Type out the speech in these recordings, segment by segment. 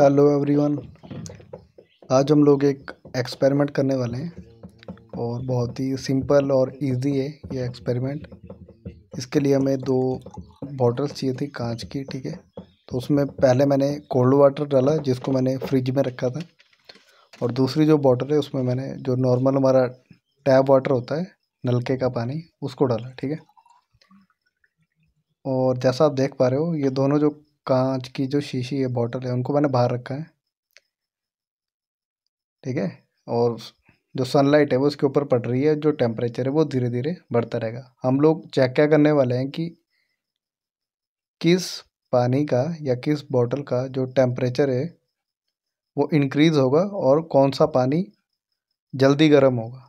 hello everyone आज हम लोग एक एक्सपेरिमेंट करने वाले हैं और बहुत ही सिंपल और इजी है ये एक्सपेरिमेंट इसके लिए हमें दो बॉटल्स चाहिए थी कांच की ठीक है तो उसमें पहले मैंने कोल्ड वाटर डाला जिसको मैंने फ्रिज में रखा था और दूसरी जो बॉटल है उसमें मैंने जो नॉर्मल हमारा टैप वाटर होता है नलके का पानी उसको डाला ठीक है और जैसा आप देख पा रहे हो ये दोनों जो कांच की जो शीशी है बॉटल है उनको मैंने बाहर रखा है ठीक है और जो सनलाइट है वो उसके ऊपर पड़ रही है जो टेम्परेचर है वो धीरे धीरे बढ़ता रहेगा हम लोग चेक क्या करने वाले हैं कि किस पानी का या किस बॉटल का जो टेम्परेचर है वो इनक्रीज़ होगा और कौन सा पानी जल्दी गर्म होगा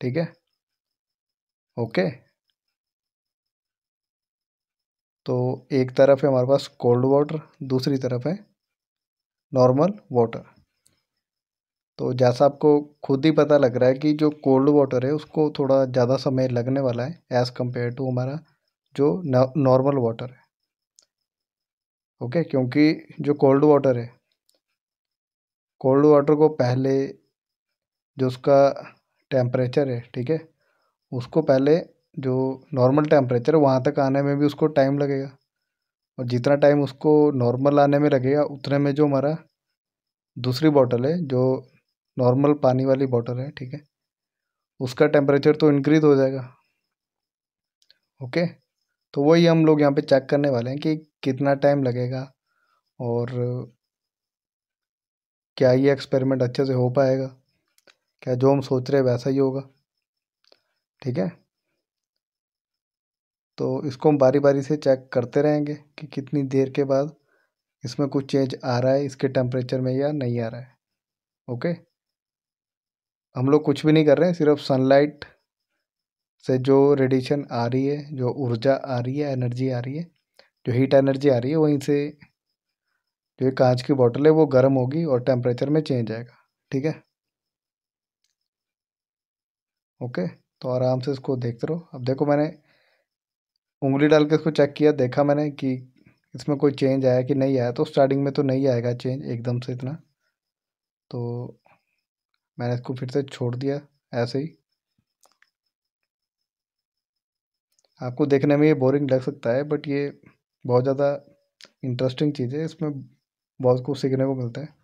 ठीक है ओके तो एक तरफ है हमारे पास कोल्ड वाटर दूसरी तरफ है नॉर्मल वाटर तो जैसा आपको खुद ही पता लग रहा है कि जो कोल्ड वाटर है उसको थोड़ा ज़्यादा समय लगने वाला है एज़ कम्पेयर टू हमारा जो नॉर्मल वाटर है ओके okay, क्योंकि जो कोल्ड वाटर है कोल्ड वाटर को पहले जो उसका टेम्परेचर है ठीक है उसको पहले जो नॉर्मल टेम्परेचर है वहाँ तक आने में भी उसको टाइम लगेगा और जितना टाइम उसको नॉर्मल आने में लगेगा उतने में जो हमारा दूसरी बॉटल है जो नॉर्मल पानी वाली बॉटल है ठीक है उसका टेम्परेचर तो इनक्रीज़ हो जाएगा ओके तो वही हम लोग यहाँ पे चेक करने वाले हैं कि कितना टाइम लगेगा और क्या ये एक्सपेरिमेंट अच्छे से हो पाएगा क्या जो हम सोच रहे हैं वैसा ही होगा ठीक है तो इसको हम बारी बारी से चेक करते रहेंगे कि कितनी देर के बाद इसमें कुछ चेंज आ रहा है इसके टेम्परेचर में या नहीं आ रहा है ओके हम लोग कुछ भी नहीं कर रहे हैं सिर्फ सनलाइट से जो रेडिएशन आ रही है जो ऊर्जा आ रही है एनर्जी आ रही है जो हीट एनर्जी आ रही है वहीं से जो ये कांच की बोतल है वो गर्म होगी और टेम्परेचर में चेंज आएगा ठीक है ओके तो आराम से इसको देखते रहो अब देखो मैंने उंगली डाल के इसको चेक किया देखा मैंने कि इसमें कोई चेंज आया कि नहीं आया तो स्टार्टिंग में तो नहीं आएगा चेंज एकदम से इतना तो मैंने इसको फिर से छोड़ दिया ऐसे ही आपको देखने में ये बोरिंग लग सकता है बट ये बहुत ज़्यादा इंटरेस्टिंग चीज़ है इसमें बहुत कुछ सीखने को मिलता है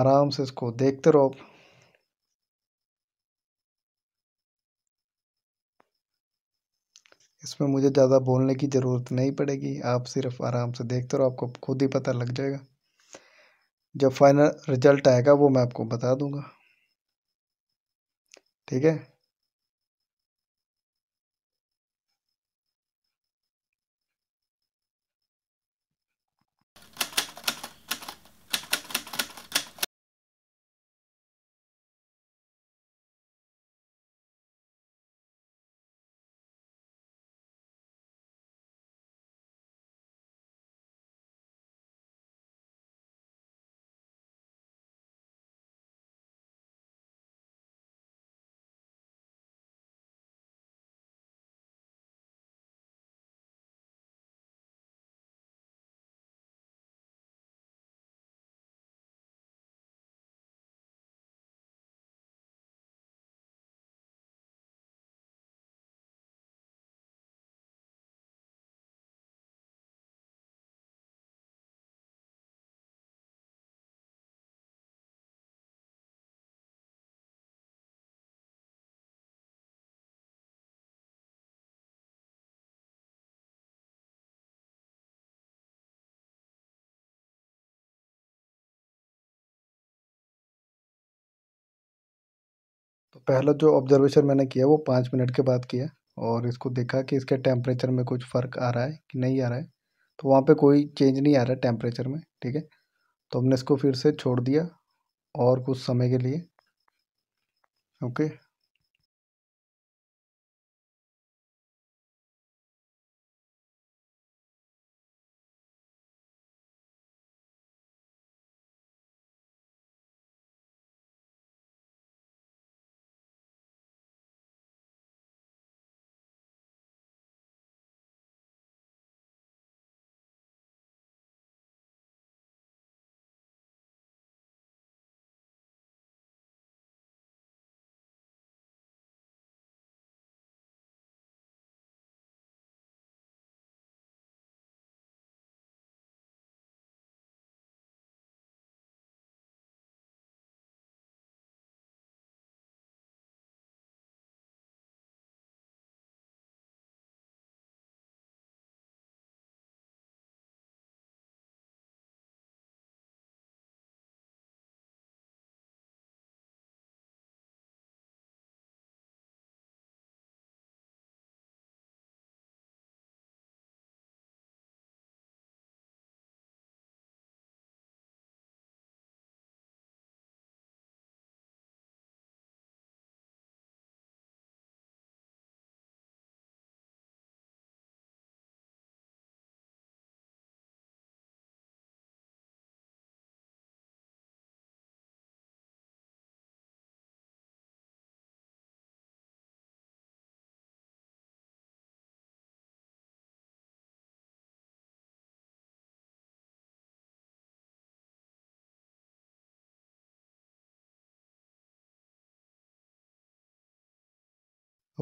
आराम से इसको देखते रहो इसमें मुझे ज़्यादा बोलने की ज़रूरत नहीं पड़ेगी आप सिर्फ आराम से देखते रहो आपको खुद ही पता लग जाएगा जब फाइनल रिजल्ट आएगा वो मैं आपको बता दूंगा ठीक है पहला जो ऑब्जर्वेशन मैंने किया वो पाँच मिनट के बाद किया और इसको देखा कि इसके टेम्परेचर में कुछ फ़र्क आ रहा है कि नहीं आ रहा है तो वहाँ पे कोई चेंज नहीं आ रहा है टेम्परेचर में ठीक है तो हमने इसको फिर से छोड़ दिया और कुछ समय के लिए ओके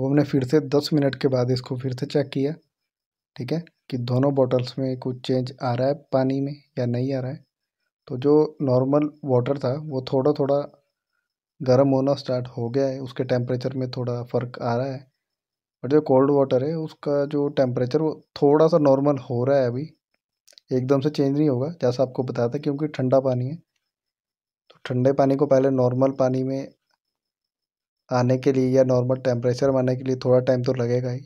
अब हमने फिर से दस मिनट के बाद इसको फिर से चेक किया ठीक है कि दोनों बॉटल्स में कुछ चेंज आ रहा है पानी में या नहीं आ रहा है तो जो नॉर्मल वाटर था वो थोड़ा थोड़ा गर्म होना स्टार्ट हो गया है उसके टेम्परेचर में थोड़ा फ़र्क आ रहा है और जो कोल्ड वाटर है उसका जो टेम्परेचर वो थोड़ा सा नॉर्मल हो रहा है अभी एकदम से चेंज नहीं होगा जैसा आपको बताया था क्योंकि ठंडा पानी है तो ठंडे पानी को पहले नॉर्मल पानी में आने के लिए या नॉर्मल टेम्परेचर में आने के लिए थोड़ा टाइम तो लगेगा ही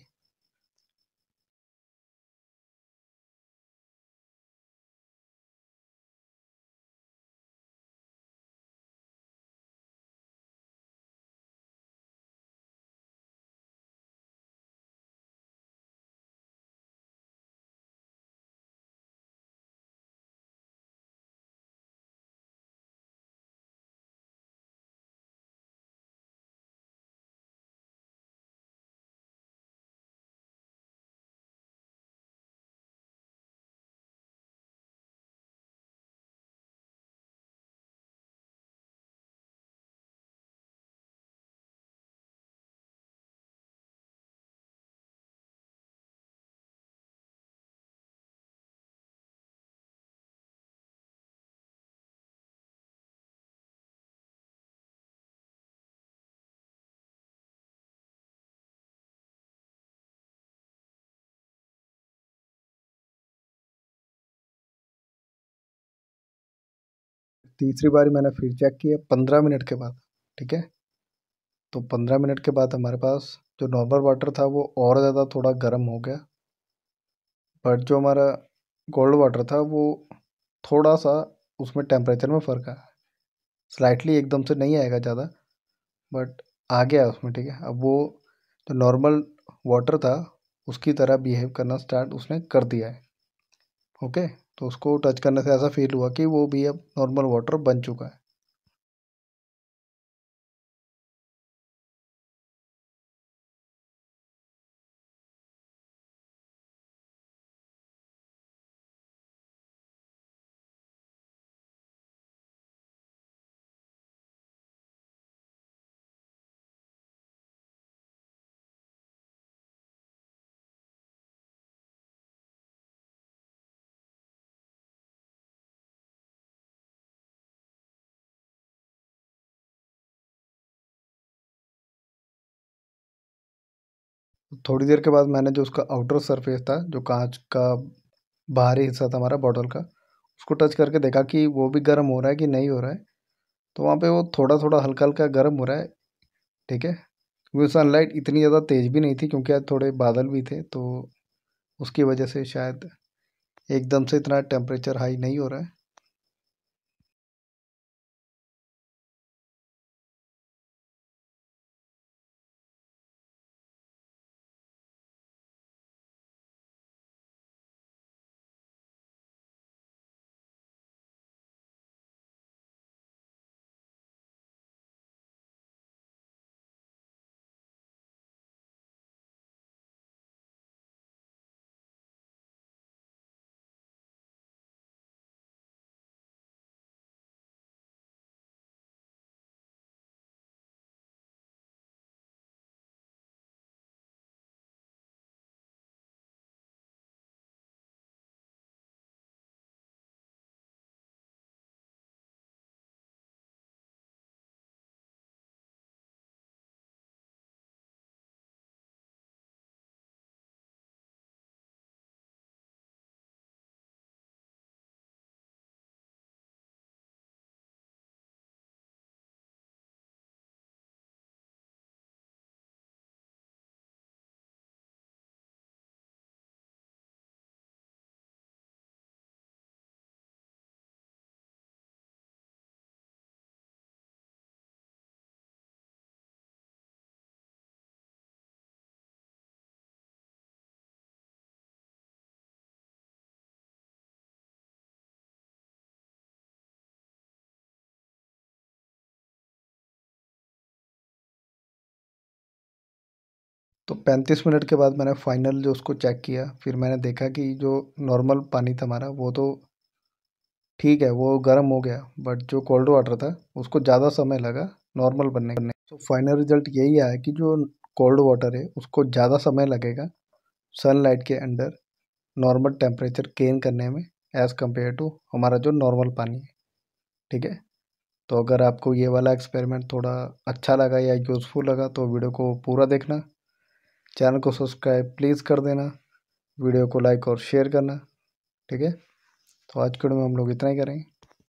तीसरी बार मैंने फिर चेक किया पंद्रह मिनट के बाद ठीक है तो पंद्रह मिनट के बाद हमारे पास जो नॉर्मल वाटर था वो और ज़्यादा थोड़ा गर्म हो गया बट जो हमारा कोल्ड वाटर था वो थोड़ा सा उसमें टेम्परेचर में फ़र्क आया स्लाइटली एकदम से नहीं आएगा ज़्यादा बट आ गया उसमें ठीक है अब वो जो नॉर्मल वाटर था उसकी तरह बिहेव करना स्टार्ट उसने कर दिया है ओके तो उसको टच करने से ऐसा फील हुआ कि वो भी अब नॉर्मल वाटर बन चुका है थोड़ी देर के बाद मैंने जो उसका आउटर सरफेस था जो कांच का बाहरी हिस्सा था हमारा बॉटल का उसको टच करके देखा कि वो भी गर्म हो रहा है कि नहीं हो रहा है तो वहाँ पे वो थोड़ा थोड़ा हल्का हल्का गर्म हो रहा है ठीक है क्योंकि सनलाइट इतनी ज़्यादा तेज़ भी नहीं थी क्योंकि आज थोड़े बादल भी थे तो उसकी वजह से शायद एकदम से इतना टेम्परेचर हाई नहीं हो रहा है तो पैंतीस मिनट के बाद मैंने फ़ाइनल जो उसको चेक किया फिर मैंने देखा कि जो नॉर्मल पानी था हमारा वो तो ठीक है वो गर्म हो गया बट जो कोल्ड वाटर था उसको ज़्यादा समय लगा नॉर्मल बनने करने तो फाइनल रिजल्ट यही आया कि जो कोल्ड वाटर है उसको ज़्यादा समय लगेगा सनलाइट के अंडर नॉर्मल टेम्परेचर गेन करने में एज़ कम्पेयर टू हमारा जो नॉर्मल पानी है ठीक है तो अगर आपको ये वाला एक्सपेरिमेंट थोड़ा अच्छा लगा या यूज़फुल लगा तो वीडियो को पूरा देखना चैनल को सब्सक्राइब प्लीज़ कर देना वीडियो को लाइक और शेयर करना ठीक है तो आज के वीडियो में हम लोग इतना ही करेंगे